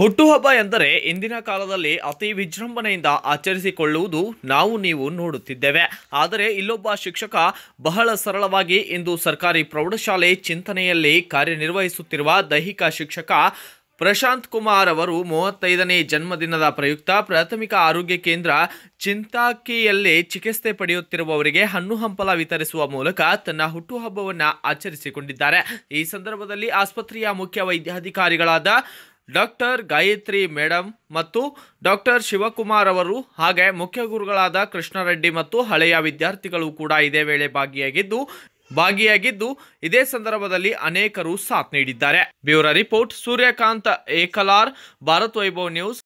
ಹುಟ್ಟುಹಬ್ಬ ಎಂದರೆ ಇಂದಿನ ಕಾಲದಲ್ಲಿ ಅತಿ ವಿಜೃಂಭಣೆಯಿಂದ ಆಚರಿಸಿಕೊಳ್ಳುವುದು ನಾವು ನೀವು ನೋಡುತ್ತಿದ್ದೇವೆ ಆದರೆ ಇಲ್ಲೊಬ್ಬ ಶಿಕ್ಷಕ ಬಹಳ ಸರಳವಾಗಿ ಇಂದು ಸರ್ಕಾರಿ ಪ್ರೌಢಶಾಲೆ ಚಿಂತನೆಯಲ್ಲಿ ಕಾರ್ಯನಿರ್ವಹಿಸುತ್ತಿರುವ ದೈಹಿಕ ಶಿಕ್ಷಕ ಪ್ರಶಾಂತ್ ಕುಮಾರ್ ಅವರು ಮೂವತ್ತೈದನೇ ಜನ್ಮದಿನದ ಪ್ರಯುಕ್ತ ಪ್ರಾಥಮಿಕ ಆರೋಗ್ಯ ಕೇಂದ್ರ ಚಿಂತಾಕಿಯಲ್ಲಿ ಚಿಕಿತ್ಸೆ ಪಡೆಯುತ್ತಿರುವವರಿಗೆ ಹಣ್ಣು ಹಂಪಲ ವಿತರಿಸುವ ಮೂಲಕ ತನ್ನ ಹುಟ್ಟುಹಬ್ಬವನ್ನು ಆಚರಿಸಿಕೊಂಡಿದ್ದಾರೆ ಈ ಸಂದರ್ಭದಲ್ಲಿ ಆಸ್ಪತ್ರೆಯ ಮುಖ್ಯ ವೈದ್ಯಾಧಿಕಾರಿಗಳಾದ ಡಾಕ್ಟರ್ ಗಾಯತ್ರಿ ಮೇಡಮ್ ಮತ್ತು ಡಾಕ್ಟರ್ ಶಿವಕುಮಾರ್ ಅವರು ಹಾಗೆ ಮುಖ್ಯ ಗುರುಗಳಾದ ಕೃಷ್ಣರೆಡ್ಡಿ ಮತ್ತು ಹಳೆಯ ವಿದ್ಯಾರ್ಥಿಗಳು ಕೂಡ ಇದೇ ವೇಳೆ ಭಾಗಿಯಾಗಿದ್ದು ಭಾಗಿಯಾಗಿದ್ದು ಇದೇ ಸಂದರ್ಭದಲ್ಲಿ ಅನೇಕರು ಸಾಥ್ ನೀಡಿದ್ದಾರೆ bureau report Suryakant Ekalar Bharat Vaibhav news